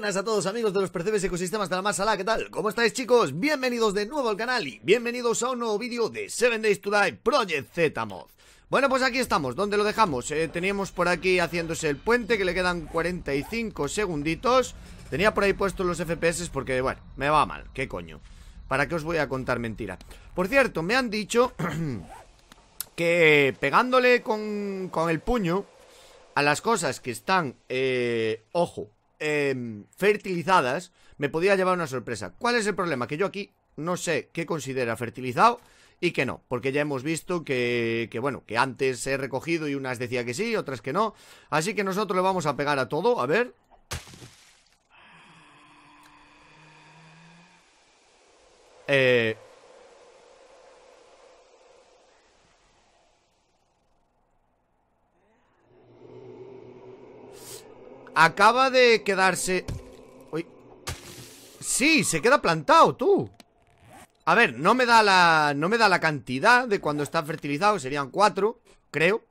buenas a todos amigos de los Percebes Ecosistemas de la Masala, ¿qué tal? ¿Cómo estáis chicos? Bienvenidos de nuevo al canal y bienvenidos a un nuevo vídeo de 7 Days to Die Project Z Mod Bueno, pues aquí estamos, ¿dónde lo dejamos? Eh, teníamos por aquí haciéndose el puente que le quedan 45 segunditos Tenía por ahí puestos los FPS porque, bueno, me va mal, qué coño ¿Para qué os voy a contar mentira? Por cierto, me han dicho que pegándole con, con el puño a las cosas que están, eh, ojo, Em, fertilizadas, me podía llevar una sorpresa. ¿Cuál es el problema? Que yo aquí no sé qué considera fertilizado y qué no, porque ya hemos visto que, que, bueno, que antes he recogido y unas decía que sí, otras que no. Así que nosotros le vamos a pegar a todo, a ver. Eh, Acaba de quedarse... Uy. Sí, se queda plantado, tú. A ver, no me da la... No me da la cantidad de cuando está fertilizado. Serían cuatro, creo.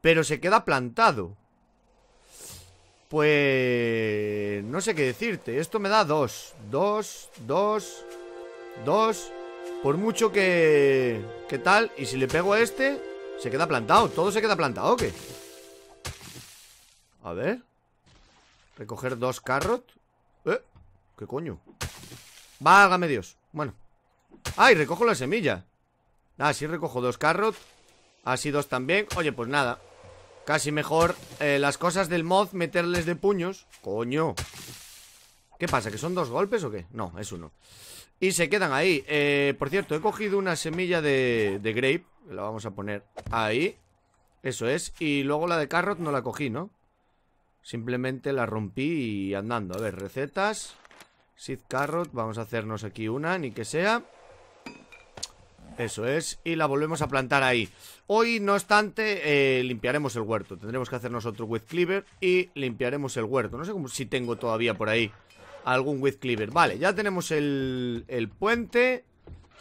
Pero se queda plantado. Pues... No sé qué decirte. Esto me da dos. Dos, dos, dos... Por mucho que... ¿Qué tal? Y si le pego a este... Se queda plantado. Todo se queda plantado, ¿o qué? A ver. Recoger dos carrot. ¿Eh? ¿Qué coño? Válgame Dios. Bueno. ¡Ay! recojo la semilla. Ah, sí recojo dos carrot. Así ah, dos también. Oye, pues nada. Casi mejor eh, las cosas del mod meterles de puños. Coño. ¿Qué pasa? ¿Que son dos golpes o qué? No, es uno. Y se quedan ahí. Eh, por cierto, he cogido una semilla de, de grape. La vamos a poner ahí. Eso es. Y luego la de carrot no la cogí, ¿no? Simplemente la rompí y andando. A ver, recetas. Seed carrot. Vamos a hacernos aquí una, ni que sea. Eso es, y la volvemos a plantar ahí Hoy, no obstante, eh, limpiaremos el huerto Tendremos que hacernos otro with cleaver Y limpiaremos el huerto No sé si tengo todavía por ahí algún with cleaver Vale, ya tenemos el, el puente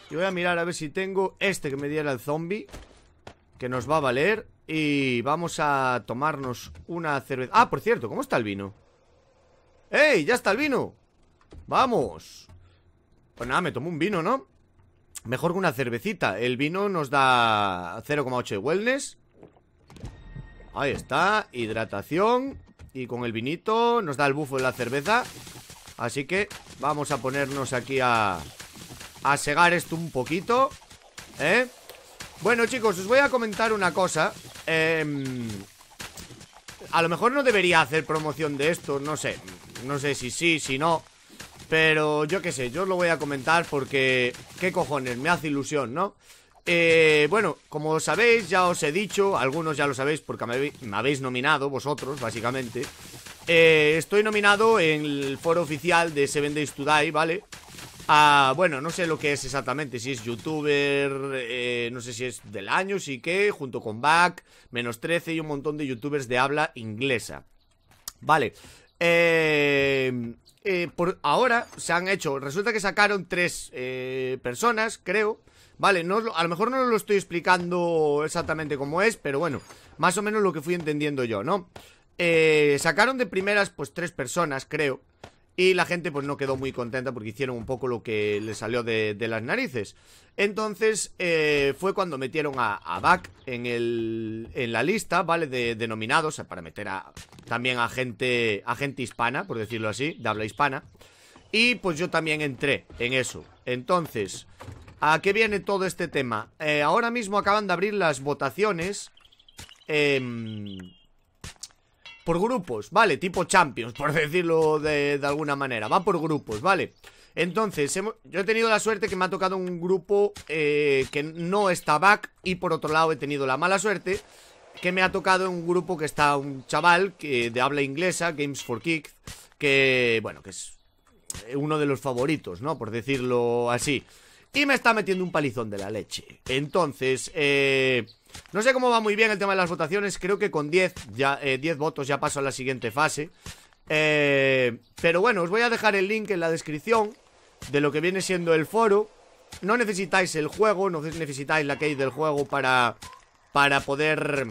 Y voy a mirar a ver si tengo este que me diera el zombie Que nos va a valer y vamos a tomarnos una cerveza Ah, por cierto, ¿cómo está el vino? ¡Ey! ¡Ya está el vino! ¡Vamos! Pues nada, me tomo un vino, ¿no? Mejor que una cervecita El vino nos da 0,8 de wellness Ahí está, hidratación Y con el vinito nos da el bufo de la cerveza Así que vamos a ponernos aquí a... A segar esto un poquito ¿Eh? Bueno, chicos, os voy a comentar una cosa. Em, a lo mejor no debería hacer promoción de esto, no sé. No sé si sí, si no. Pero yo qué sé, yo os lo voy a comentar porque... ¿Qué cojones? Me hace ilusión, ¿no? Eh, bueno, como sabéis, ya os he dicho, algunos ya lo sabéis porque me, habéis nominado vosotros, básicamente. Eh, estoy nominado en el foro oficial de Seven Days to Die, ¿vale? bueno, no sé lo que es exactamente, si es youtuber, eh, no sé si es del año, sí que, junto con Back, menos 13 y un montón de youtubers de habla inglesa. Vale, eh, eh por ahora se han hecho, resulta que sacaron tres eh, personas, creo. Vale, no, a lo mejor no lo estoy explicando exactamente cómo es, pero bueno, más o menos lo que fui entendiendo yo, ¿no? sacaron de primeras, pues tres personas, creo. Y la gente pues no quedó muy contenta porque hicieron un poco lo que le salió de, las narices. Entonces eh, fue cuando metieron a, a en, el, en la lista, ¿vale? De, o sea, para meter a, también a gente, a gente hispana, por decirlo así, de habla hispana. Y pues yo también entré en eso. Entonces, ¿a qué viene todo este tema? Eh, ahora mismo acaban de abrir las votaciones. Eh, por grupos, ¿vale? Tipo Champions, por decirlo de, alguna manera Va por grupos, ¿vale? Entonces, yo he tenido la suerte que me ha tocado un grupo eh, que no está back Y por otro lado he tenido la mala suerte que me ha tocado un grupo que está un chaval que, de habla inglesa, Games for Kick Que, bueno, que es uno de los favoritos, ¿no? Por decirlo así Y me está metiendo un palizón de la leche Entonces, eh... No sé cómo va muy bien el tema de las votaciones. Creo que con 10, ya, 10 eh, votos ya paso a la siguiente fase. Eh, pero bueno, os voy a dejar el link en la descripción de lo que viene siendo el foro. No necesitáis el juego, no necesitáis la key del juego para, para poder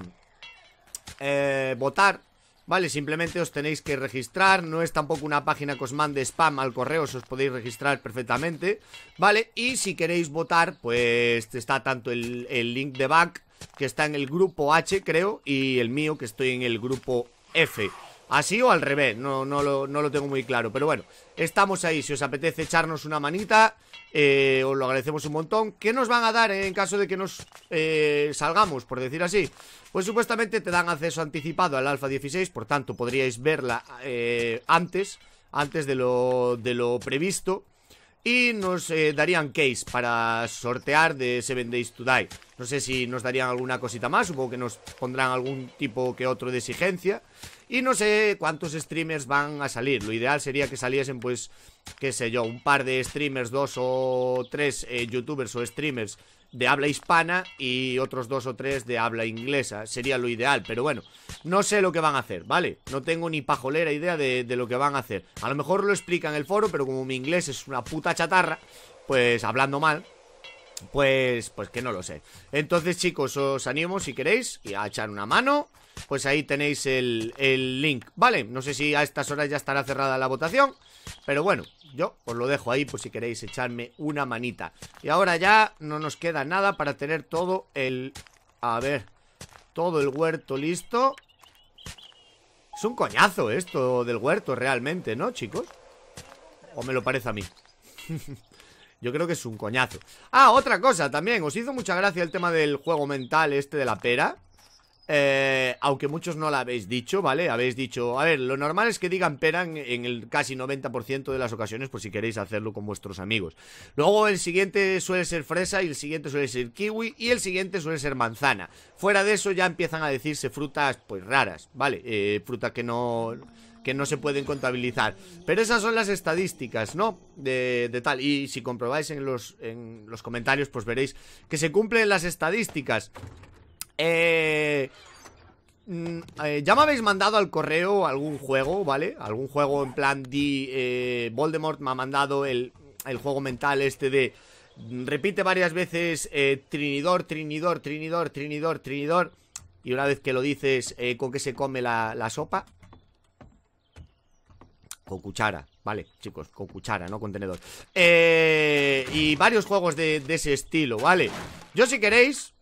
eh, votar. Vale, simplemente os tenéis que registrar, no es tampoco una página Que os mande spam al correo, os podéis registrar perfectamente, ¿vale? Y si queréis votar, pues está tanto el, el link de back que está en el grupo H, creo, y el mío, que estoy en el grupo F. Así o al revés, no, no, lo, no lo tengo muy claro. Pero bueno, estamos ahí. Si os apetece echarnos una manita, eh, os lo agradecemos un montón. ¿Qué nos van a dar eh, en caso de que nos eh, salgamos, por decir así? Pues supuestamente te dan acceso anticipado al Alfa 16, por tanto podríais verla antes, antes de lo, de lo previsto y nos eh, darían case para sortear de 7 Days to Die. No sé si nos darían alguna cosita más, supongo que nos pondrán algún tipo que otro de exigencia. Y no sé cuántos streamers van a salir. Lo ideal sería que saliesen, pues, qué sé yo, un par de streamers, dos o tres eh, youtubers o streamers de habla hispana y otros dos o tres de habla inglesa. Sería lo ideal, pero bueno, no sé lo que van a hacer, ¿vale? No tengo ni pajolera idea de, lo que van a hacer. A lo mejor lo explican en el foro, pero como mi inglés es una puta chatarra, pues hablando mal, pues, pues que no lo sé. Entonces, chicos, os animo si queréis y a echar una mano. Pues ahí tenéis el, el link. Vale, no sé si a estas horas ya estará cerrada la votación. Pero bueno, yo os lo dejo ahí por si queréis echarme una manita Y ahora ya no nos queda nada para tener todo el... A ver, todo el huerto listo Es un coñazo esto del huerto realmente, ¿no, chicos? O me lo parece a mí Yo creo que es un coñazo Ah, otra cosa también Os hizo mucha gracia el tema del juego mental este de la pera eh, aunque muchos no la habéis dicho, ¿vale? Habéis dicho, a ver, lo normal es que digan pera en, el casi 90% de las ocasiones por si queréis hacerlo con vuestros amigos. Luego el siguiente suele ser fresa y el siguiente suele ser kiwi y el siguiente suele ser manzana. Fuera de eso ya empiezan a decirse frutas pues raras, ¿vale? Eh, frutas que no que no se pueden contabilizar. Pero esas son las estadísticas, ¿no? De, tal. Y si comprobáis en los, en los comentarios, pues veréis que se cumplen las estadísticas. Eh, mm, eh, ya me habéis mandado al correo algún juego, ¿vale? Algún juego en plan de... Eh, Voldemort me ha mandado el, juego mental este de... Mm, repite varias veces Trinidor, Trinidor, Trinidor, Trinidor, Trinidor. Y una vez que lo dices, ¿con qué se come la, sopa? Con cuchara. Vale, chicos, con cuchara, no contenedor Y varios juegos de, ese estilo, ¿vale? Yo si queréis,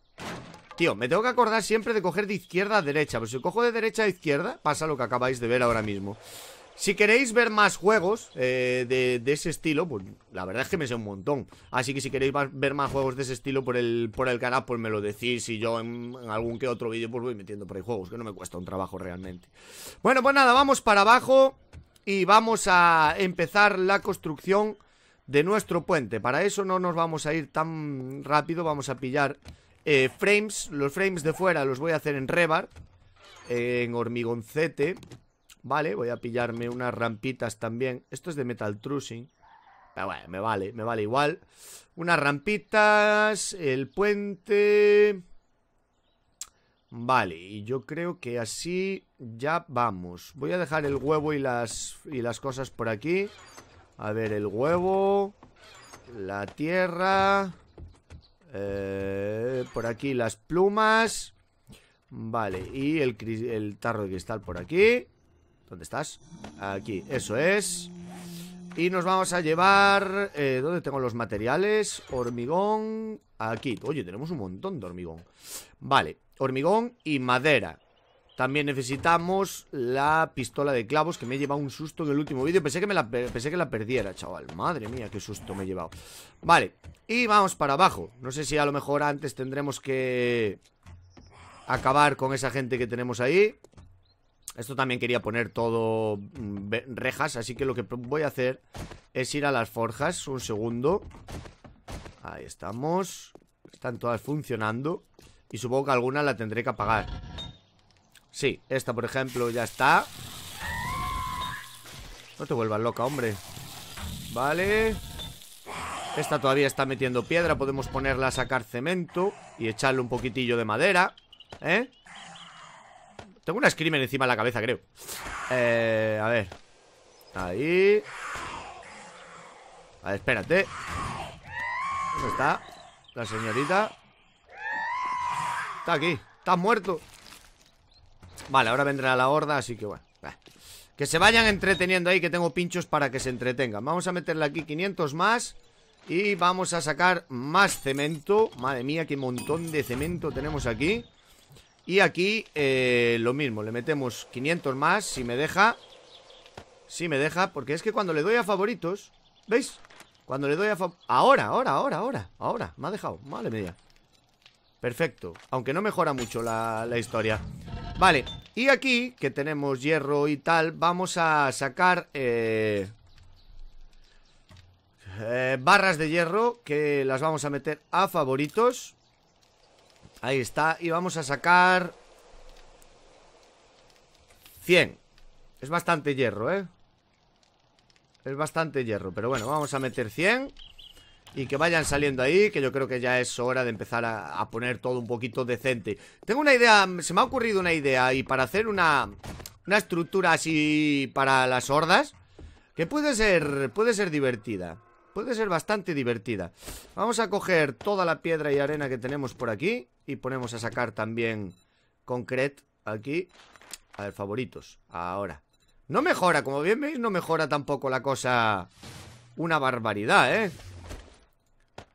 Tío, me tengo que acordar siempre de coger de izquierda a derecha Porque si cojo de derecha a izquierda Pasa lo que acabáis de ver ahora mismo si queréis ver más juegos eh, de, ese estilo, pues la verdad es que me sé un montón. Así que si queréis ver más juegos de ese estilo por el, por canal, pues me lo decís y yo en algún que otro vídeo pues voy metiendo por ahí juegos, que no me cuesta un trabajo realmente. Bueno, pues nada, vamos para abajo y vamos a empezar la construcción de nuestro puente. Para eso no nos vamos a ir tan rápido, vamos a pillar eh, frames, los frames de fuera los voy a hacer en rebar En hormigoncete Vale, voy a pillarme unas rampitas también Esto es de metal trussing Pero bueno, me vale, me vale igual Unas rampitas El puente Vale, y yo creo que así ya vamos Voy a dejar el huevo y las, y las cosas por aquí A ver, el huevo La tierra eh, por aquí las plumas. Vale, y el, tarro de cristal por aquí. ¿Dónde estás? Aquí, eso es. Y nos vamos a llevar... Eh, ¿Dónde tengo los materiales? Hormigón... Aquí. Oye, tenemos un montón de hormigón. Vale, hormigón y madera. También necesitamos la pistola de clavos Que me he llevado un susto en el último vídeo Pensé que, la, pensé que la perdiera, chaval Madre mía, qué susto me he llevado Vale, y vamos para abajo No sé si a lo mejor antes tendremos que Acabar con esa gente que tenemos ahí Esto también quería poner todo mm, Rejas, así que lo que voy a hacer Es ir a las forjas Un segundo Ahí estamos Están todas funcionando Y supongo que alguna la tendré que apagar Sí, esta por ejemplo ya está No te vuelvas loca, hombre Vale Esta todavía está metiendo piedra Podemos ponerla a sacar cemento Y echarle un poquitillo de madera ¿Eh? Tengo una screamer encima de la cabeza, creo Eh, a ver Ahí A ver, espérate ¿Dónde está? La señorita Está aquí está muerto Vale, ahora vendrá la horda, así que bueno Que se vayan entreteniendo ahí, que tengo pinchos para que se entretengan Vamos a meterle aquí 500 más Y vamos a sacar más cemento Madre mía, qué montón de cemento tenemos aquí Y aquí eh, lo mismo, le metemos 500 más Si me deja Si me deja, porque es que cuando le doy a favoritos ¿Veis? Cuando le doy a favoritos, Ahora, ahora, ahora, ahora, ahora. Me ha dejado. madre mía Perfecto. Aunque no mejora mucho la, la historia. Vale, y aquí, que tenemos hierro y tal, vamos a sacar... Eh, eh, barras de hierro que las vamos a meter a favoritos Ahí está, y vamos a sacar 100 Es bastante hierro, ¿eh? Es bastante hierro, pero bueno, vamos a meter 100 y que vayan saliendo ahí, que yo creo que ya es hora de empezar a, poner todo un poquito decente. Tengo una idea, mm, se me ha ocurrido una idea y para hacer una, una estructura así para las hordas, que puede ser, puede ser divertida. Puede ser bastante divertida. Vamos a coger toda la piedra y arena que tenemos por aquí y ponemos a sacar también concreto aquí. A ver, favoritos. Ahora. No mejora, como bien veis, no mejora tampoco la cosa una barbaridad, ¿eh?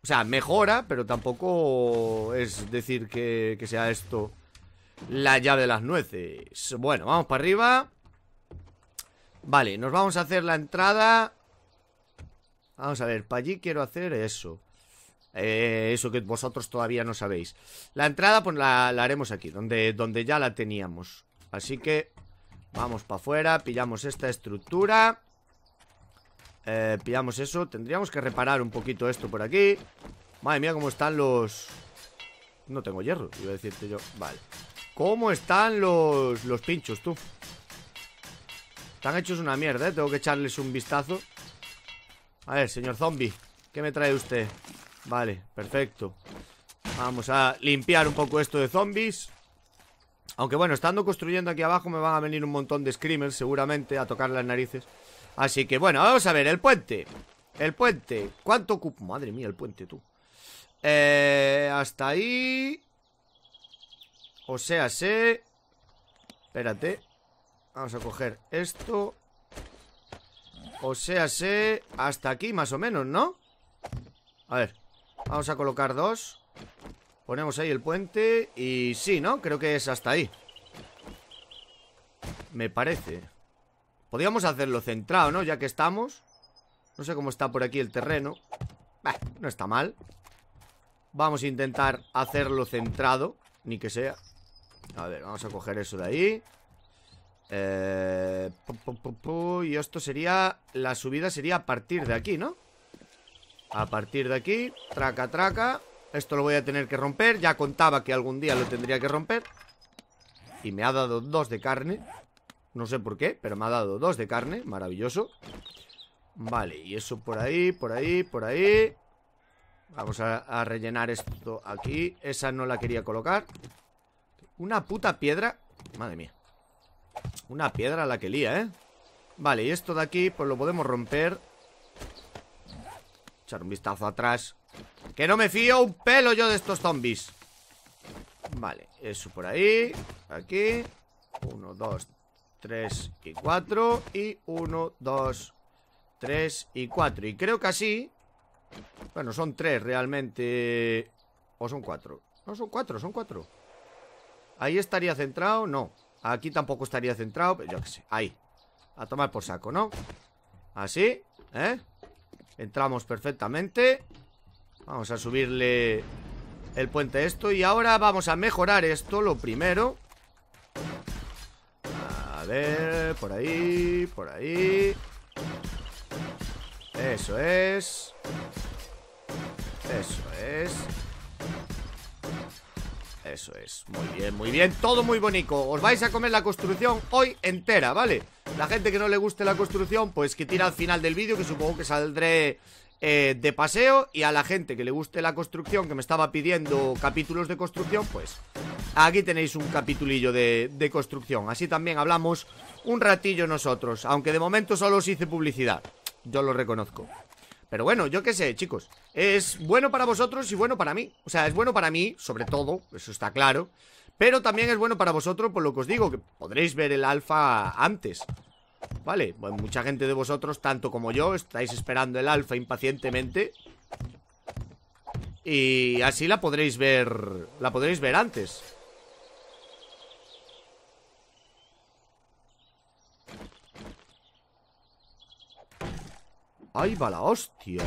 O sea, mejora, pero tampoco es decir que, sea esto la llave de las nueces. Bueno, vamos para arriba. Vale, nos vamos a hacer la entrada. Vamos a ver, para allí quiero hacer eso. Eh, eso que vosotros todavía no sabéis. La entrada pues la, haremos aquí, donde, donde ya la teníamos. Así que vamos para afuera, pillamos esta estructura. Eh, pillamos eso Tendríamos que reparar un poquito esto por aquí Madre mía, cómo están los... No tengo hierro, iba a decirte yo Vale ¿Cómo están los, los pinchos, tú? Están hechos una mierda, ¿eh? Tengo que echarles un vistazo A ver, señor zombie ¿Qué me trae usted? Vale, perfecto Vamos a limpiar un poco esto de zombies Aunque bueno, estando construyendo aquí abajo Me van a venir un montón de screamers seguramente A tocar las narices Así que bueno, vamos a ver, el puente El puente, ¿cuánto ocupa? Madre mía, el puente, tú eh, Hasta ahí O sea, sé Espérate Vamos a coger esto O sea, sé Hasta aquí más o menos, ¿no? A ver, vamos a colocar dos Ponemos ahí el puente Y sí, ¿no? Creo que es hasta ahí Me parece Podríamos hacerlo centrado, ¿no? Ya que estamos No sé cómo está por aquí el terreno no está mal Vamos a intentar hacerlo centrado Ni que sea A ver, vamos a coger eso de ahí eh, Y esto sería La subida sería a partir de aquí, ¿no? A partir de aquí Traca, traca Esto lo voy a tener que romper Ya contaba que algún día lo tendría que romper Y me ha dado dos de carne no sé por qué, pero me ha dado dos de carne Maravilloso Vale, y eso por ahí, por ahí, por ahí Vamos a, rellenar esto aquí Esa no la quería colocar Una puta piedra Madre mía Una piedra la que lía, ¿eh? Vale, y esto de aquí, pues lo podemos romper Echar un vistazo atrás Que no me fío un pelo yo de estos zombies Vale, eso por ahí Aquí Uno, dos, 3 y 4 y 1, 2, 3 y 4. Y creo que así... Bueno, son 3 realmente... O son 4. No, son 4, son 4. Ahí estaría centrado, no. Aquí tampoco estaría centrado, pero yo qué sé. Ahí. A tomar por saco, ¿no? Así, ¿eh? Entramos perfectamente. Vamos a subirle el puente esto. Y ahora vamos a mejorar esto, lo primero. A ver, por ahí, por ahí. Eso es. Eso es. Eso es, muy bien, muy bien, todo muy bonito Os vais a comer la construcción hoy entera, ¿vale? La gente que no le guste la construcción, pues que tira al final del vídeo Que supongo que saldré eh, de paseo y a la gente que le guste la construcción, que me estaba pidiendo capítulos de construcción, pues aquí tenéis un capitulillo de, de construcción. Así también hablamos un ratillo nosotros, aunque de momento solo os hice publicidad, yo lo reconozco. Pero bueno, yo qué sé, chicos, es bueno para vosotros y bueno para mí. O sea, es bueno para mí, sobre todo, eso está claro. Pero también es bueno para vosotros, por lo que os digo, que podréis ver el alfa antes. Vale, mucha gente de vosotros, tanto como yo, estáis esperando el alfa impacientemente. Y así la podréis ver, la podréis ver antes. ¡Ahí va la hostia!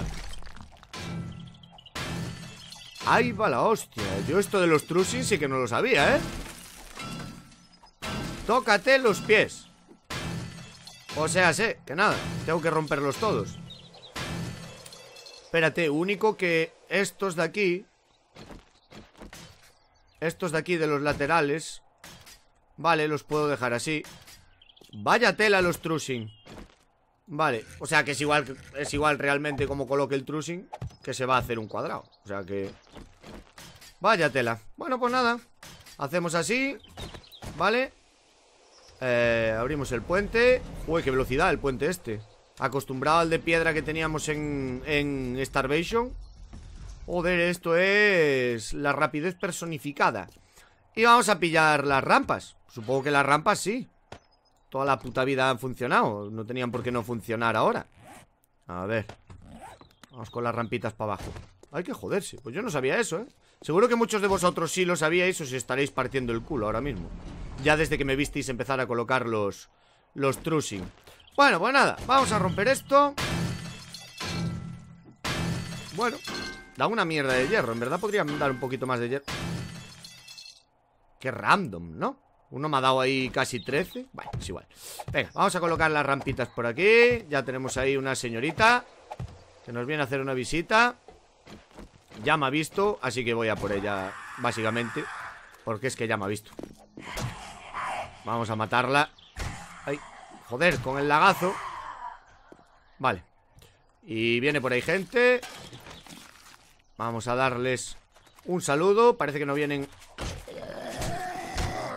¡Ahí va la hostia! Yo esto de los trusis sí que no lo sabía, ¿eh? ¡Tócate los pies! O sea, sé que nada, tengo que romperlos todos Espérate, único que estos de aquí Estos de aquí de los laterales Vale, los puedo dejar así Vaya tela los trushing Vale, o sea que es igual Es igual realmente como coloque el trushing Que se va a hacer un cuadrado O sea que... Vaya tela Bueno, pues nada Hacemos así Vale eh, abrimos el puente Uy, qué velocidad el puente este Acostumbrado al de piedra que teníamos en, en Starvation Joder, esto es la rapidez personificada Y vamos a pillar las rampas Supongo que las rampas sí Toda la puta vida han funcionado No tenían por qué no funcionar ahora A ver Vamos con las rampitas para abajo Hay que joderse, pues yo no sabía eso, ¿eh? Seguro que muchos de vosotros sí lo sabíais O si estaréis partiendo el culo ahora mismo ya desde que me visteis empezar a colocar los, los trussing. Bueno, pues nada, vamos a romper esto. Bueno, da una mierda de hierro. En verdad podría dar un poquito más de hierro. Qué random, ¿no? Uno me ha dado ahí casi 13 Bueno, es igual Venga, vamos a colocar las rampitas por aquí Ya tenemos ahí una señorita Que nos viene a hacer una visita Ya me ha visto Así que voy a por ella, básicamente Porque es que ya me ha visto Vamos a matarla joder, con el lagazo Vale Y viene por ahí gente Vamos a darles un saludo Parece que no vienen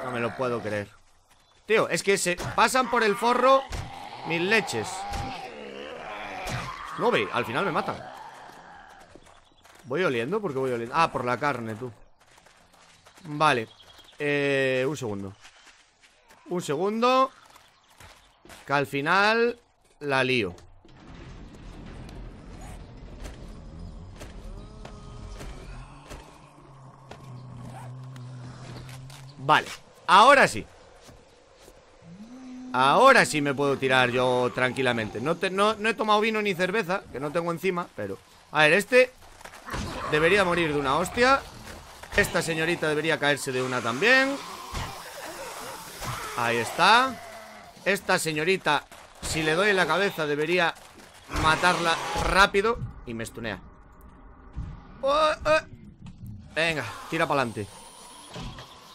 No me lo puedo creer Tío, es que se pasan por el forro Mil leches No ve, al final me matan ¿Voy oliendo? porque voy oliendo? Ah, por la carne, tú Vale eh, Un segundo un segundo Que al final La lío Vale, ahora sí Ahora sí me puedo tirar yo tranquilamente no, he tomado vino ni cerveza Que no tengo encima, pero... A ver, este debería morir de una hostia Esta señorita debería caerse de una también Ahí está. Esta señorita, si le doy la cabeza, debería matarla rápido. Y me estunea. Oh, oh. Venga, tira para adelante.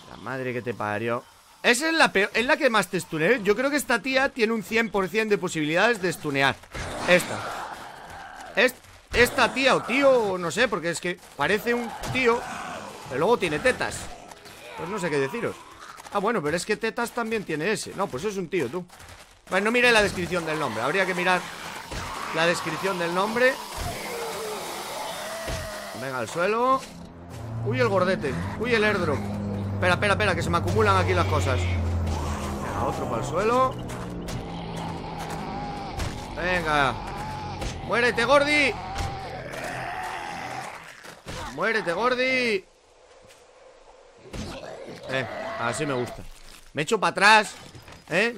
La madre que te parió. Esa es la peor, es la que más te stuneé. Yo creo que esta tía tiene un 100% de posibilidades de stunear. Esta. esta tía o tío, no sé, porque es que parece un tío, pero luego tiene tetas. Pues no sé qué deciros. Ah, bueno, pero es que Tetas también tiene ese No, pues es un tío, tú Bueno, no miré la descripción del nombre Habría que mirar la descripción del nombre Venga, al suelo Uy, el gordete Uy, el airdrop Espera, espera, espera Que se me acumulan aquí las cosas Venga, otro para el suelo Venga Muérete, Gordi Muérete, Gordi eh, así me gusta Me echo para atrás ¿eh?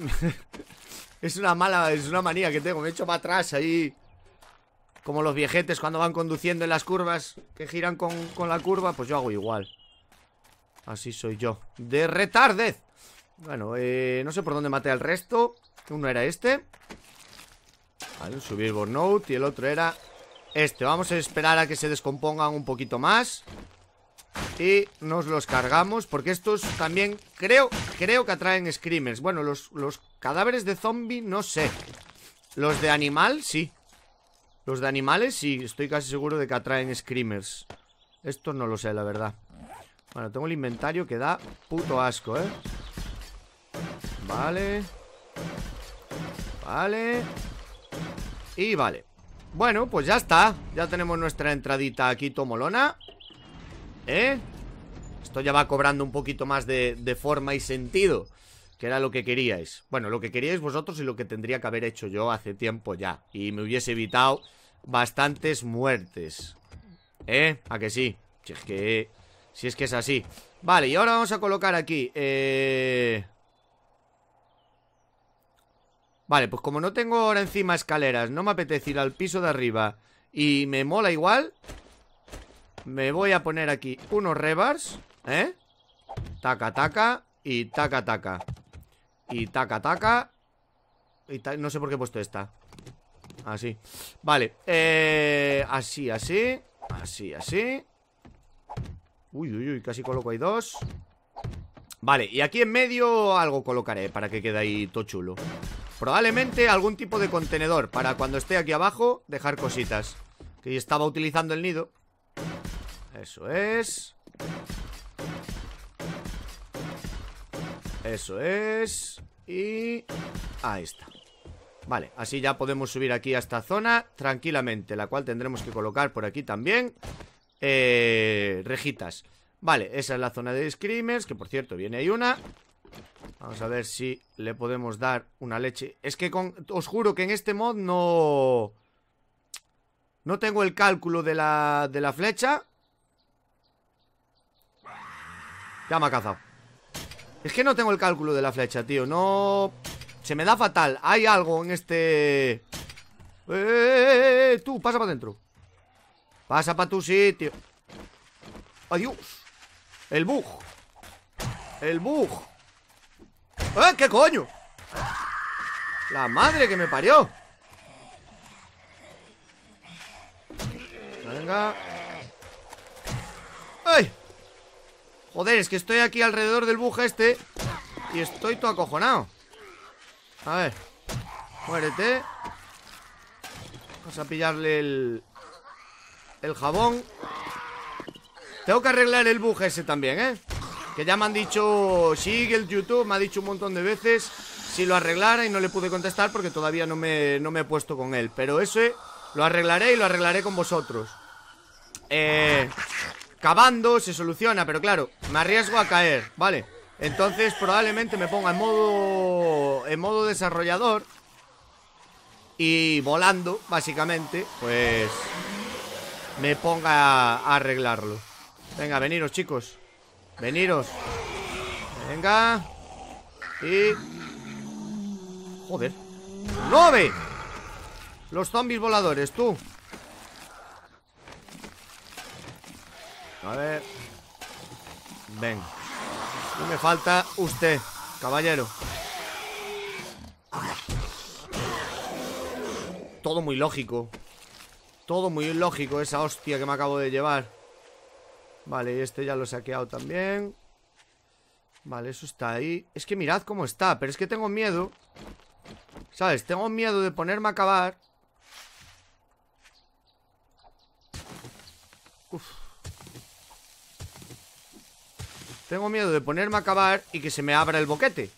es una mala, es una manía que tengo Me echo para atrás ahí Como los viejetes cuando van conduciendo en las curvas Que giran con, la curva Pues yo hago igual Así soy yo ¡De retardez! Bueno, eh, no sé por dónde maté al resto Uno era este Vale, subí el Y el otro era este Vamos a esperar a que se descompongan un poquito más y nos los cargamos Porque estos también creo Creo que atraen screamers Bueno, los, los cadáveres de zombie no sé Los de animal, sí Los de animales, sí Estoy casi seguro de que atraen screamers Esto no lo sé, la verdad Bueno, tengo el inventario que da puto asco, ¿eh? Vale Vale Y vale Bueno, pues ya está Ya tenemos nuestra entradita aquí tomolona ¿Eh? Esto ya va cobrando un poquito más de, forma y sentido que era lo que queríais. Bueno, lo que queríais vosotros y lo que tendría que haber hecho yo hace tiempo ya. Y me hubiese evitado bastantes muertes. ¿Eh? ¿A que sí? Si es que... Si es que es así. Vale, y ahora vamos a colocar aquí... Eh, vale, pues como no tengo ahora encima escaleras, no me apetece ir al piso de arriba y me mola igual, me voy a poner aquí unos rebars ¿Eh? Taca, taca Y taca, taca Y taca, taca y No sé por qué he puesto esta Así Vale eh, Así, así Así, así Uy, uy, uy Casi coloco ahí dos Vale, y aquí en medio algo colocaré Para que quede ahí todo chulo Probablemente algún tipo de contenedor Para cuando esté aquí abajo Dejar cositas Que estaba utilizando el nido eso es. Eso es. Y... Ahí está. Vale, así ya podemos subir aquí a esta zona tranquilamente, la cual tendremos que colocar por aquí también eh, rejitas. Vale, esa es la zona de screamers, que por cierto viene ahí una. Vamos a ver si le podemos dar una leche. Es que os juro que en este mod no... No tengo el cálculo de la, de la flecha Ya me ha cazado Es que no tengo el cálculo de la flecha, tío No... Se me da fatal Hay algo en este... ¡Eh, eh, eh, eh Tú, pasa para adentro Pasa para tu sitio Adiós El bug El bug ¡Eh, qué coño! La madre que me parió Venga ¡Ay! Joder, es que estoy aquí alrededor del buje este Y estoy todo acojonado A ver Muérete Vamos a pillarle el... El jabón Tengo que arreglar el buje ese también, ¿eh? Que ya me han dicho... Sigue el YouTube, me ha dicho un montón de veces Si lo arreglara y no le pude contestar Porque todavía no me, no me he puesto con él Pero ese lo arreglaré y lo arreglaré con vosotros Eh... Cavando se soluciona, pero claro, me arriesgo a caer, ¿vale? Entonces probablemente me ponga en modo, en modo desarrollador y volando, básicamente, pues me ponga a arreglarlo. Venga, veniros, chicos. Veniros. Venga. Y... Joder. ¡Nueve! Los zombies voladores, tú. A ver. Ven. No me falta usted, caballero. Todo muy lógico. Todo muy lógico, esa hostia que me acabo de llevar. Vale, y este ya lo he saqueado también. Vale, eso está ahí. Es que mirad cómo está, pero es que tengo miedo. ¿Sabes? Tengo miedo de ponerme a acabar. Uf. Tengo miedo de ponerme a cavar y que se me abra el boquete.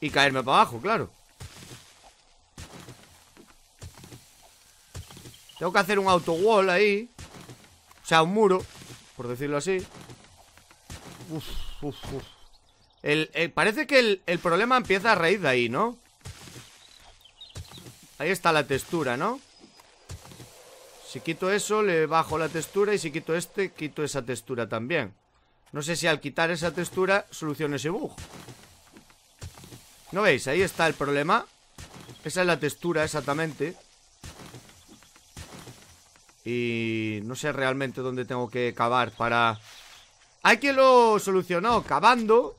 Y caerme para abajo, claro. Tengo que hacer un autowall ahí. O sea, un muro, por decirlo así. Uf, uf, uf. parece que el, el problema empieza a raíz de ahí, ¿no? Ahí está la textura, ¿no? Si quito eso, le bajo la textura y si quito este, quito esa textura también. No sé si al quitar esa textura soluciono ese bug. ¿No veis? Ahí está el problema. Esa es la textura exactamente. Y no sé realmente dónde tengo que cavar para... Hay quien lo solucionó cavando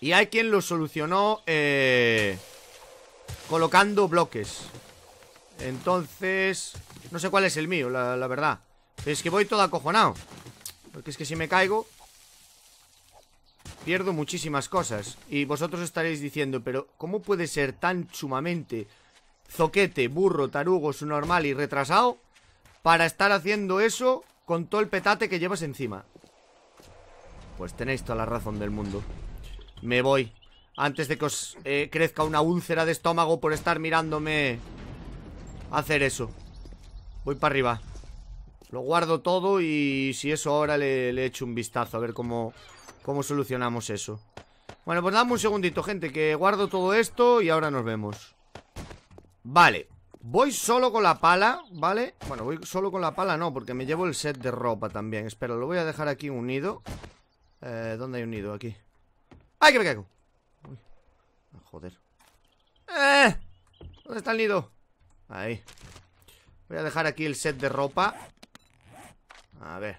y hay quien lo solucionó eh, colocando bloques. Entonces, no sé cuál es el mío, la, verdad es que voy todo acojonado Porque es que si me caigo Pierdo muchísimas cosas Y vosotros estaréis diciendo Pero ¿cómo puede ser tan sumamente Zoquete, burro, tarugo, su normal y retrasado Para estar haciendo eso Con todo el petate que llevas encima Pues tenéis toda la razón del mundo Me voy Antes de que os eh, crezca una úlcera de estómago Por estar mirándome Hacer eso Voy para arriba Lo guardo todo y si eso ahora le, he echo un vistazo A ver cómo, cómo solucionamos eso Bueno, pues dame un segundito, gente Que guardo todo esto y ahora nos vemos Vale Voy solo con la pala, ¿vale? Bueno, voy solo con la pala no, porque me llevo el set de ropa también Espera, lo voy a dejar aquí un nido. Eh, ¿Dónde hay un nido? Aquí ¡Ay, que me caigo! Ah, joder ¡Eh! ¿Dónde está el nido? Ahí Voy a dejar aquí el set de ropa A ver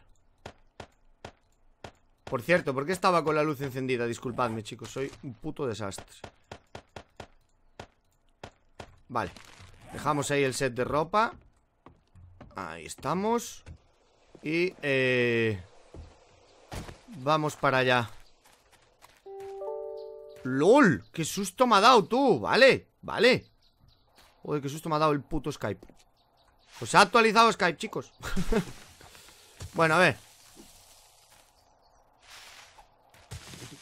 Por cierto, ¿por qué estaba con la luz encendida? Disculpadme, chicos, soy un puto desastre Vale Dejamos ahí el set de ropa Ahí estamos Y eh, Vamos para allá ¡Lol! ¡Qué susto me ha dado tú! Vale, vale Joder, qué susto me ha dado el puto Skype pues ha actualizado Skype, chicos Bueno, a ver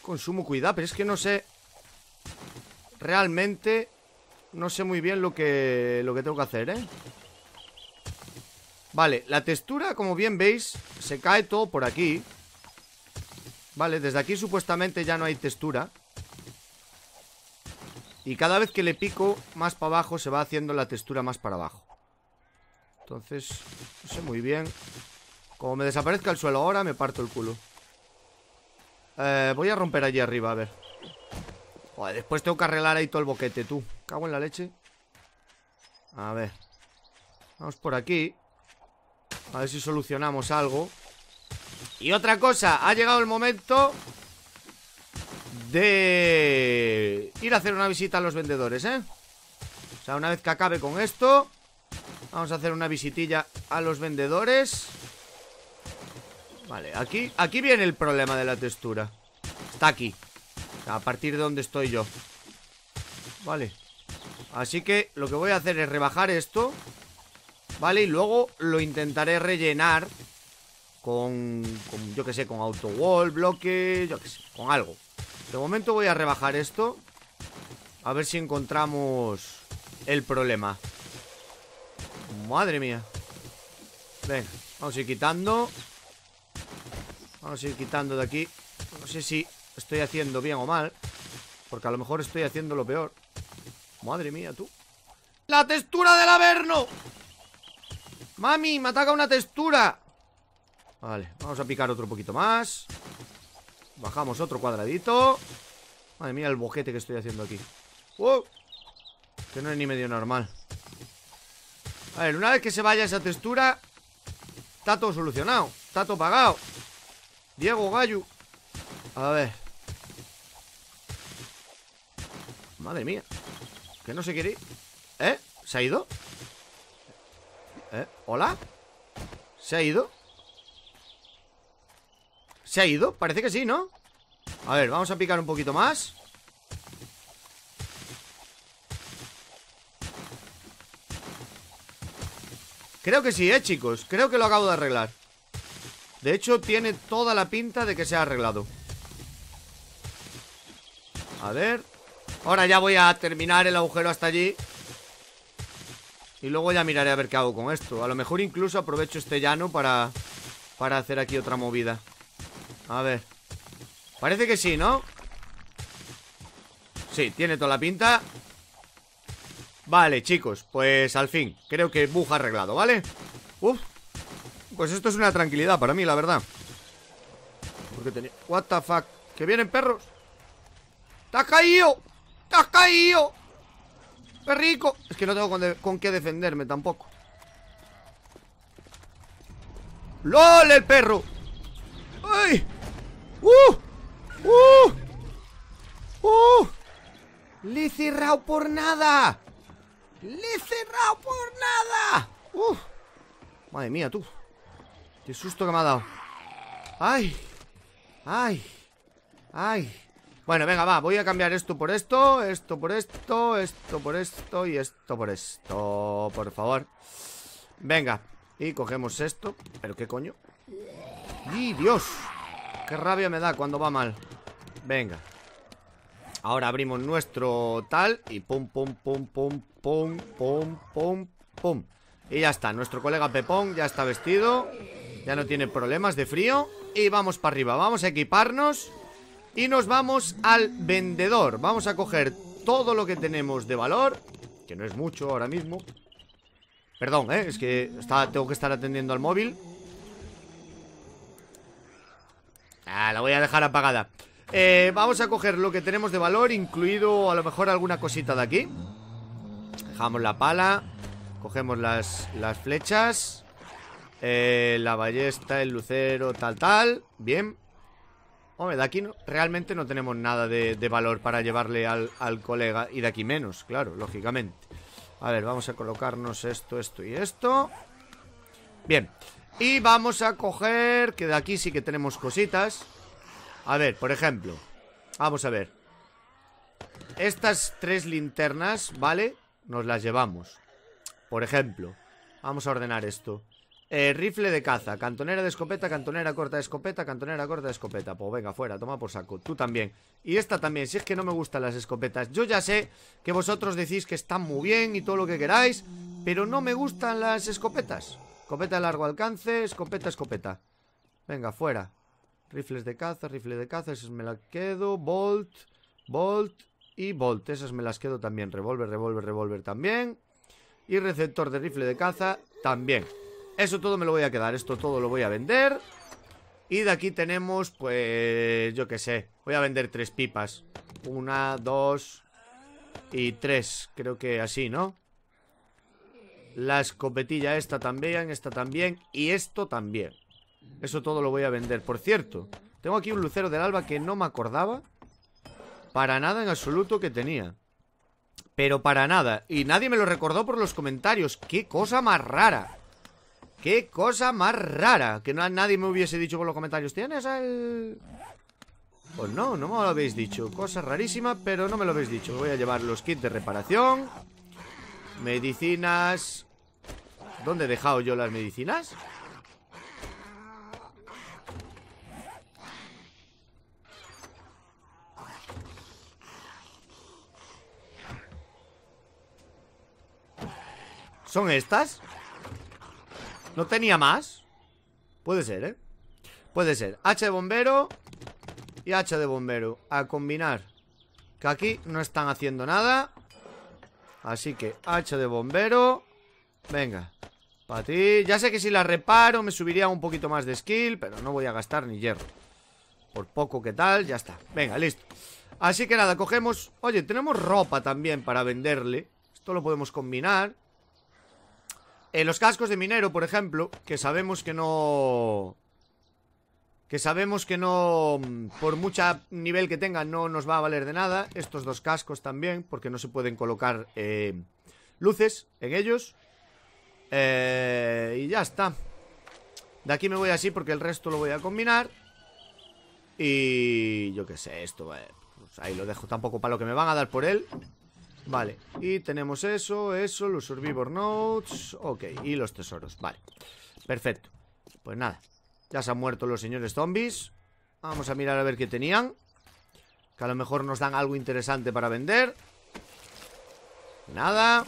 Consumo cuidado, pero es que no sé Realmente No sé muy bien lo que, lo que tengo que hacer, ¿eh? Vale, la textura, como bien veis Se cae todo por aquí Vale, desde aquí supuestamente ya no hay textura Y cada vez que le pico Más para abajo se va haciendo la textura más para abajo entonces, no sé muy bien Como me desaparezca el suelo ahora, me parto el culo eh, Voy a romper allí arriba, a ver Joder, después tengo que arreglar ahí todo el boquete, tú Cago en la leche A ver Vamos por aquí A ver si solucionamos algo Y otra cosa, ha llegado el momento De... Ir a hacer una visita a los vendedores, ¿eh? O sea, una vez que acabe con esto Vamos a hacer una visitilla a los vendedores Vale, aquí, aquí viene el problema de la textura Está aquí A partir de donde estoy yo Vale Así que lo que voy a hacer es rebajar esto Vale, y luego lo intentaré rellenar con, yo que sé, con autowall, bloque, yo que sé, con algo De momento voy a rebajar esto A ver si encontramos el problema Madre mía Venga, vamos a ir quitando Vamos a ir quitando de aquí No sé si estoy haciendo bien o mal Porque a lo mejor estoy haciendo lo peor Madre mía, tú ¡La textura del averno! ¡Mami, me ataca una textura! Vale, vamos a picar otro poquito más Bajamos otro cuadradito Madre mía el boquete que estoy haciendo aquí ¡Wow! ¡Oh! Que no es ni medio normal a ver, una vez que se vaya esa textura Está todo solucionado Está todo pagado Diego Gallo A ver Madre mía Que no se quiere ir ¿Eh? ¿Se ha ido? ¿Eh? ¿Hola? ¿Se ha ido? ¿Se ha ido? Parece que sí, ¿no? A ver, vamos a picar un poquito más Creo que sí, eh, chicos Creo que lo acabo de arreglar De hecho, tiene toda la pinta de que se ha arreglado A ver Ahora ya voy a terminar el agujero hasta allí Y luego ya miraré a ver qué hago con esto A lo mejor incluso aprovecho este llano para... Para hacer aquí otra movida A ver Parece que sí, ¿no? Sí, tiene toda la pinta Vale, chicos, pues al fin Creo que bug arreglado, ¿vale? Uf, pues esto es una tranquilidad para mí, la verdad Porque tenía... What the fuck Que vienen perros ¡Te has caído! ¡Te has caído! ¡Perrico! Es que no tengo con, qué defenderme tampoco ¡LOL, el perro! ¡Ay! ¡Uh! ¡Uh! ¡Uh! ¡Le he cerrado por nada! ¡Le he cerrado por nada! ¡Uf! Madre mía, tú. Qué susto que me ha dado. ¡Ay! ¡Ay! ¡Ay! Bueno, venga, va. Voy a cambiar esto por esto, esto por esto, esto por esto y esto por esto. Por favor. Venga. Y cogemos esto. ¿Pero qué coño? ¡Y Dios! ¡Qué rabia me da cuando va mal! Venga. Ahora abrimos nuestro tal y pum, pum, pum, pum, pum, pum, pum, pum. Y ya está, nuestro colega Pepón ya está vestido Ya no tiene problemas de frío Y vamos para arriba, vamos a equiparnos Y nos vamos al vendedor Vamos a coger todo lo que tenemos de valor Que no es mucho ahora mismo Perdón, ¿eh? es que tengo que estar atendiendo al móvil Ah, la voy a dejar apagada eh, Vamos a coger lo que tenemos de valor Incluido a lo mejor alguna cosita de aquí Dejamos la pala. Cogemos las, flechas. Eh, la ballesta, el lucero, tal, tal. Bien. Hombre, de aquí realmente no tenemos nada de, valor para llevarle al, al, colega. Y de aquí menos, claro, lógicamente. A ver, vamos a colocarnos esto, esto y esto. Bien. Y vamos a coger... Que de aquí sí que tenemos cositas. A ver, por ejemplo. Vamos a ver. Estas tres linternas, ¿vale? nos las llevamos. Por ejemplo, vamos a ordenar esto. Eh, rifle de caza, cantonera de escopeta, cantonera corta de escopeta, cantonera corta de escopeta. Pues venga, fuera, toma por saco. Tú también. Y esta también, si es que no me gustan las escopetas. Yo ya sé que vosotros decís que están muy bien y todo lo que queráis, pero no me gustan las escopetas. Escopeta de largo alcance, escopeta, escopeta. Venga, fuera. Rifles de caza, rifle de caza, eso me la quedo. Bolt, bolt, y Bolt. Esas me las quedo también. Revolver, revolver, revolver también. Y receptor de rifle de caza también. Eso todo me lo voy a quedar. Esto todo lo voy a vender. Y de aquí tenemos, pues, yo qué sé. Voy a vender tres pipas. Una, dos y tres. Creo que así, ¿no? La escopetilla esta también, esta también y esto también. Eso todo lo voy a vender. Por cierto, tengo aquí un lucero del alba que no me acordaba. Para nada en absoluto que tenía Pero para nada Y nadie me lo recordó por los comentarios ¡Qué cosa más rara! ¡Qué cosa más rara! Que no, nadie me hubiese dicho por los comentarios ¿Tienes al...? Pues no, no me lo habéis dicho Cosa rarísima, pero no me lo habéis dicho Voy a llevar los kits de reparación Medicinas... ¿Dónde he dejado yo las medicinas? ¿Son estas? ¿No tenía más? Puede ser, ¿eh? Puede ser H de bombero Y H de bombero A combinar Que aquí no están haciendo nada Así que H de bombero Venga Para ti Ya sé que si la reparo Me subiría un poquito más de skill Pero no voy a gastar ni hierro Por poco que tal Ya está Venga, listo Así que nada, cogemos... Oye, tenemos ropa también para venderle Esto lo podemos combinar los cascos de minero, por ejemplo, que sabemos que no... Que sabemos que no, por mucho nivel que tengan, no nos va a valer de nada. Estos dos cascos también, porque no se pueden colocar eh, luces en ellos. Eh, y ya está. De aquí me voy así porque el resto lo voy a combinar. Y yo qué sé, esto... Eh, pues ahí lo dejo tampoco para lo que me van a dar por él. Vale, y tenemos eso, eso, los Survivor Notes Ok, y los tesoros, vale Perfecto, pues nada Ya se han muerto los señores zombies Vamos a mirar a ver qué tenían Que a lo mejor nos dan algo interesante para vender Nada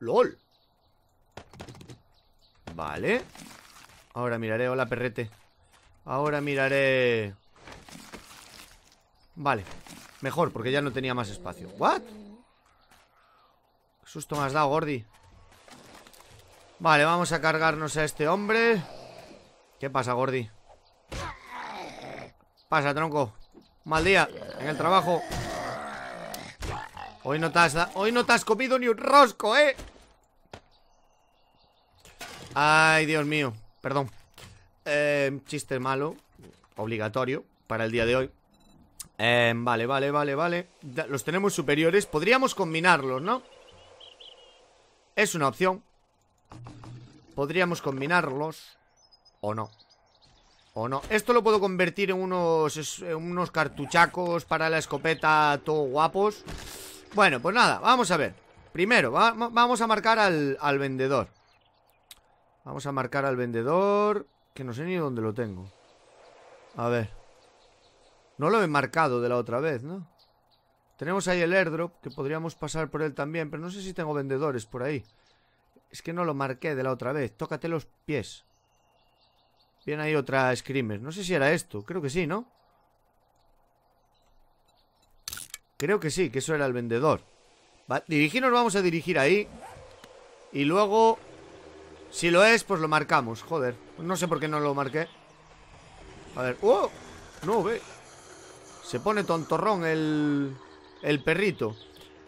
¡Lol! Vale Ahora miraré, hola perrete Ahora miraré Vale, mejor, porque ya no tenía más espacio ¿What? Qué susto me has dado, Gordi Vale, vamos a cargarnos a este hombre ¿Qué pasa, Gordi? Pasa, tronco Mal día, en el trabajo Hoy no te has, hoy no te has comido ni un rosco, ¿eh? Ay, Dios mío Perdón eh, Chiste malo Obligatorio para el día de hoy Em, vale, vale, vale, vale Los tenemos superiores Podríamos combinarlos, ¿no? Es una opción Podríamos combinarlos O no O no Esto lo puedo convertir en unos, unos cartuchacos para la escopeta Todo guapos Bueno, pues nada, vamos a ver Primero, vamos a marcar al, al vendedor Vamos a marcar al vendedor Que no sé ni dónde lo tengo A ver no lo he marcado de la otra vez, ¿no? Tenemos ahí el airdrop, que podríamos pasar por él también, pero no sé si tengo vendedores por ahí. Es que no lo marqué de la otra vez. Tócate los pies. Viene ahí otra Screamer. No sé si era esto. Creo que sí, ¿no? Creo que sí, que eso era el vendedor. Va, dirigirnos vamos a dirigir ahí. Y luego... Si lo es, pues lo marcamos. Joder. No sé por qué no lo marqué. A ver. ¡Oh! No, ve. Se pone tontorrón el, el perrito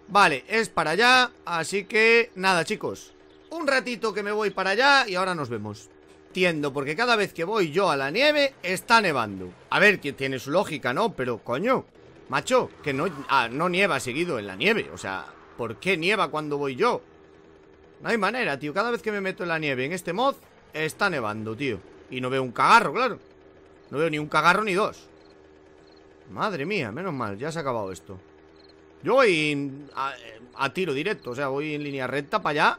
Vale, es para allá Así que nada chicos Un ratito que me voy para allá y ahora nos vemos Tiendo, porque cada vez que voy yo a la nieve Está nevando A ver, que tiene su lógica, ¿no? Pero coño, macho, que no, ah, no nieva seguido en la nieve O sea, ¿por qué nieva cuando voy yo? No hay manera, tío Cada vez que me meto en la nieve en este mod Está nevando, tío Y no veo un cagarro, claro No veo ni un cagarro ni dos Madre mía, menos mal, ya se ha acabado esto Yo voy a, tiro directo, o sea, voy en línea recta para allá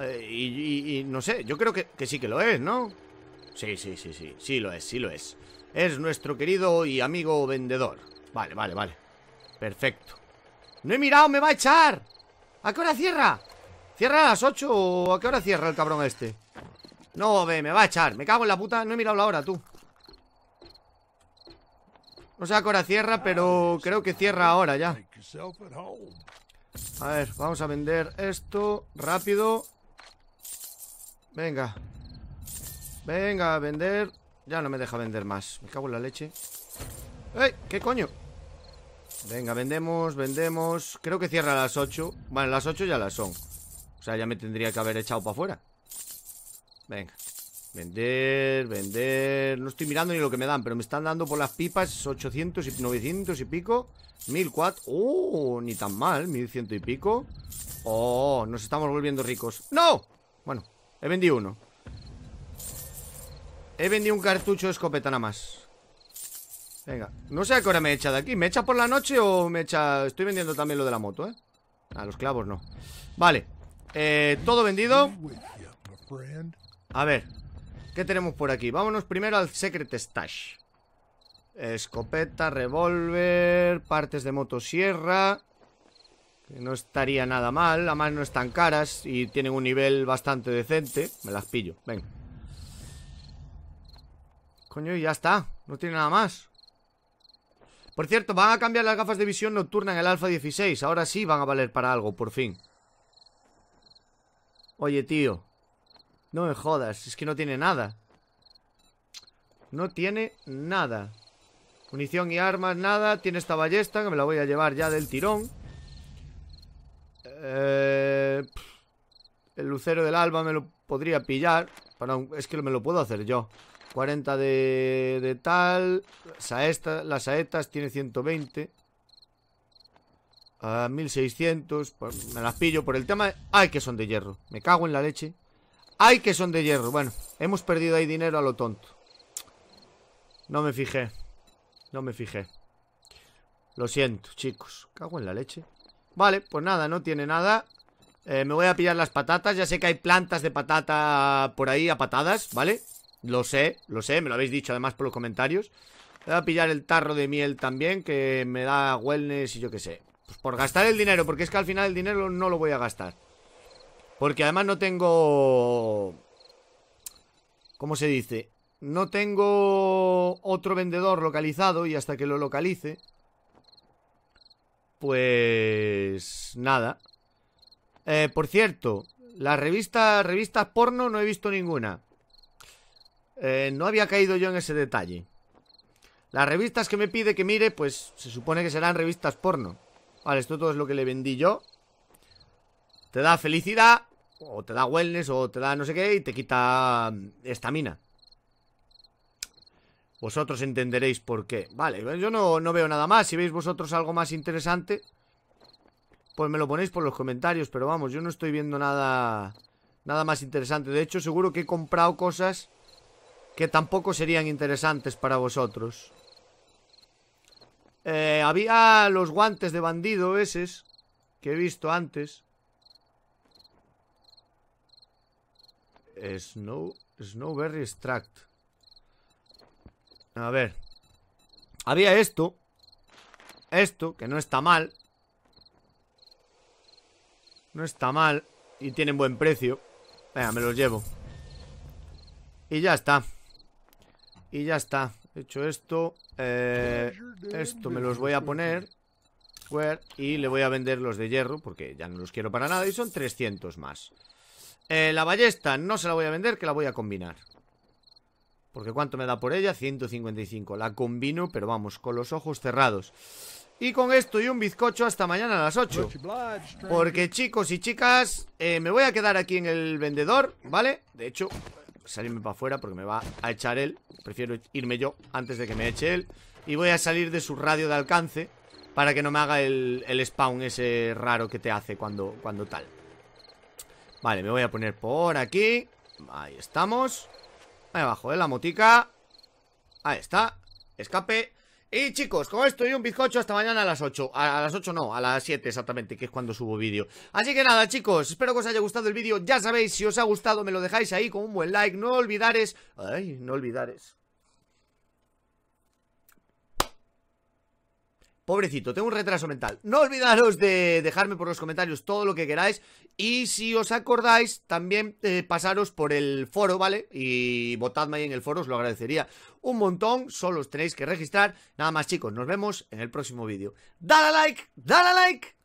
eh, y, no sé, yo creo que, que, sí que lo es, ¿no? Sí, sí, sí, sí, sí lo es, sí lo es Es nuestro querido y amigo vendedor Vale, vale, vale Perfecto ¡No he mirado, me va a echar! ¿A qué hora cierra? ¿Cierra a las 8 o a qué hora cierra el cabrón este? No, ve, me va a echar Me cago en la puta, no he mirado la hora, tú no sé a ahora cierra, pero creo que cierra ahora ya. A ver, vamos a vender esto rápido. Venga. Venga, a vender. Ya no me deja vender más. Me cago en la leche. ¡Ey! ¿Qué coño? Venga, vendemos, vendemos. Creo que cierra a las 8. Bueno, las 8 ya las son. O sea, ya me tendría que haber echado para afuera. Venga. Vender, vender... No estoy mirando ni lo que me dan, pero me están dando por las pipas 800 y 900 y pico. 1004... ¡Oh! Ni tan mal, 1100 y pico. ¡Oh! Nos estamos volviendo ricos. ¡No! Bueno, he vendido uno. He vendido un cartucho de escopeta nada más. Venga, no sé a qué hora me echa de aquí. ¿Me echa por la noche o me echa...? Estoy vendiendo también lo de la moto, ¿eh? A los clavos no. Vale. Eh, todo vendido. A ver, ¿Qué tenemos por aquí? Vámonos primero al Secret Stash Escopeta, revólver Partes de motosierra que no estaría nada mal Además no están caras Y tienen un nivel bastante decente Me las pillo, ven Coño, y ya está No tiene nada más Por cierto, van a cambiar las gafas de visión nocturna En el Alpha 16 Ahora sí van a valer para algo, por fin Oye, tío no me jodas, es que no tiene nada No tiene nada Munición y armas, nada Tiene esta ballesta que me la voy a llevar ya del tirón eh, El lucero del alba me lo podría pillar Es que me lo puedo hacer yo 40 de, de tal Las saetas tiene 120 a 1600 Me las pillo por el tema ¡Ay, que son de hierro! Me cago en la leche ¡Ay, que son de hierro! Bueno, hemos perdido ahí dinero a lo tonto. No me fijé. No me fijé. Lo siento, chicos. Cago en la leche. Vale, pues nada, no tiene nada. Eh, me voy a pillar las patatas. Ya sé que hay plantas de patata por ahí a patadas, ¿vale? Lo sé, lo sé. Me lo habéis dicho además por los comentarios. Voy a pillar el tarro de miel también, que me da wellness y yo qué sé. Pues por gastar el dinero, porque es que al final el dinero no lo voy a gastar. Porque además no tengo... ¿Cómo se dice? No tengo otro vendedor localizado y hasta que lo localice... Pues... Nada. Eh, por cierto, las revistas, revistas porno no he visto ninguna. Eh, no había caído yo en ese detalle. Las revistas que me pide que mire, pues se supone que serán revistas porno. Vale, esto todo es lo que le vendí yo. Te da felicidad, o te da wellness, o te da no sé qué, y te quita mm, estamina. Vosotros entenderéis por qué. Vale, pues yo no, no veo nada más. Si veis vosotros algo más interesante, pues me lo ponéis por los comentarios. Pero vamos, yo no estoy viendo nada, nada más interesante. De hecho, seguro que he comprado cosas que tampoco serían interesantes para vosotros. Eh, había los guantes de bandido esos que he visto antes. Snow, Snowberry Extract. A ver. Había esto. Esto, que no está mal. No está mal. Y tienen buen precio. Venga, me los llevo. Y ya está. Y ya está. hecho esto. Eh, esto me los voy a poner. Y le voy a vender los de hierro. Porque ya no los quiero para nada. Y son 300 más. Eh, la ballesta no se la voy a vender, que la voy a combinar. Porque ¿cuánto me da por ella? 155. La combino, pero vamos, con los ojos cerrados. Y con esto y un bizcocho hasta mañana a las 8. Porque chicos y chicas, eh, me voy a quedar aquí en el vendedor, ¿vale? De hecho, salirme para afuera porque me va a echar él. Prefiero irme yo antes de que me eche él. Y voy a salir de su radio de alcance para que no me haga el, el spawn ese raro que te hace cuando, cuando tal. Vale, me voy a poner por aquí Ahí estamos Ahí abajo, de ¿eh? La motica Ahí está, escape y chicos, con esto y un bizcocho hasta mañana a las 8 A, las 8 no, a las 7 exactamente Que es cuando subo vídeo Así que nada chicos, espero que os haya gustado el vídeo Ya sabéis, si os ha gustado me lo dejáis ahí con un buen like No olvidares... Ay, no olvidares Pobrecito, tengo un retraso mental. No olvidaros de dejarme por los comentarios todo lo que queráis. Y si os acordáis, también eh, pasaros por el foro, ¿vale? Y votadme ahí en el foro, os lo agradecería un montón. Solo os tenéis que registrar. Nada más, chicos, nos vemos en el próximo vídeo. Dale like, dale like.